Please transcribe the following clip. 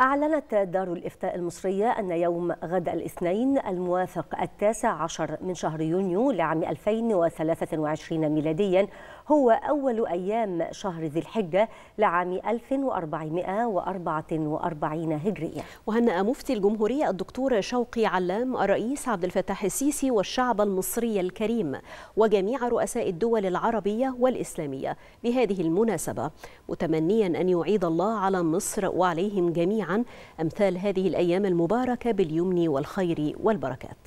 أعلنت دار الإفتاء المصرية أن يوم غد الاثنين الموافق التاسع عشر من شهر يونيو لعام 2023 ميلاديا هو أول أيام شهر ذي الحجة لعام 1444 هجرية وهنأ مفتي الجمهورية الدكتور شوقي علام الرئيس عبد الفتاح السيسي والشعب المصري الكريم وجميع رؤساء الدول العربية والإسلامية بهذه المناسبة متمنيا أن يعيد الله على مصر وعليهم جميعا أمثال هذه الأيام المباركة باليمن والخير والبركات